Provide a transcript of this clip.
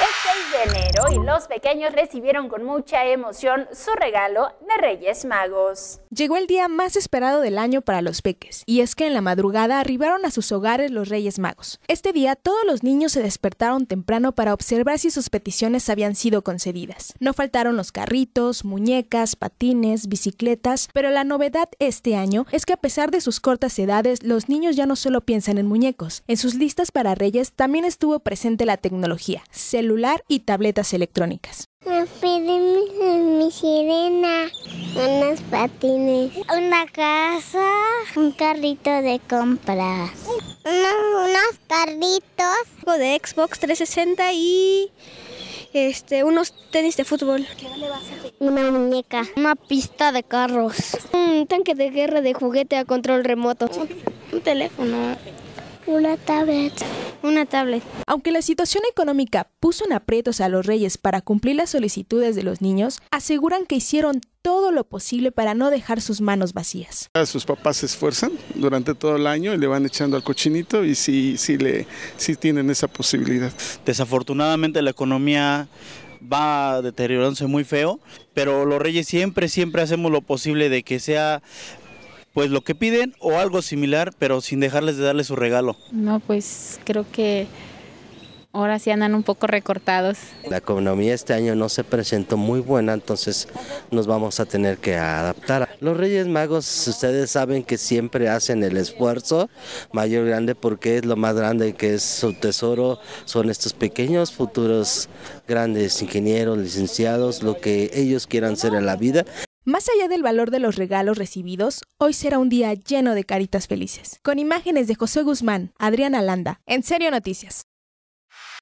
Es 6 de enero y los pequeños recibieron con mucha emoción su regalo de Reyes Magos. Llegó el día más esperado del año para los peques, y es que en la madrugada arribaron a sus hogares los Reyes Magos. Este día todos los niños se despertaron temprano para observar si sus peticiones habían sido concedidas. No faltaron los carritos, muñecas, patines, bicicletas, pero la novedad este año es que a pesar de sus cortas edades, los niños ya no solo piensan en muñecos. En sus listas para Reyes también estuvo presente la tecnología, y tabletas electrónicas. Me mi, sirena, unos patines, una casa, un carrito de compras, unos, carritos. Algo de Xbox 360 y este, unos tenis de fútbol. Una muñeca. Una pista de carros. Un tanque de guerra de juguete a control remoto. Un, teléfono. Una tableta. Una tablet. Aunque la situación económica puso en aprietos a los reyes para cumplir las solicitudes de los niños, aseguran que hicieron todo lo posible para no dejar sus manos vacías. Sus papás se esfuerzan durante todo el año y le van echando al cochinito y sí, le, tienen esa posibilidad. Desafortunadamente la economía va deteriorándose muy feo, pero los Reyes siempre, siempre hacemos lo posible de que sea pues lo que piden o algo similar, pero sin dejarles de darle su regalo. No, pues creo que ahora sí andan un poco recortados. La economía este año no se presentó muy buena, entonces nos vamos a tener que adaptar. Los Reyes Magos, ustedes saben que siempre hacen el esfuerzo mayor grande porque es lo más grande que es su tesoro, son estos pequeños futuros grandes ingenieros, licenciados, lo que ellos quieran ser en la vida más allá del valor de los regalos recibidos, hoy será un día lleno de caritas felices, con imágenes de José Guzmán, Adriana Landa, en Serio Noticias.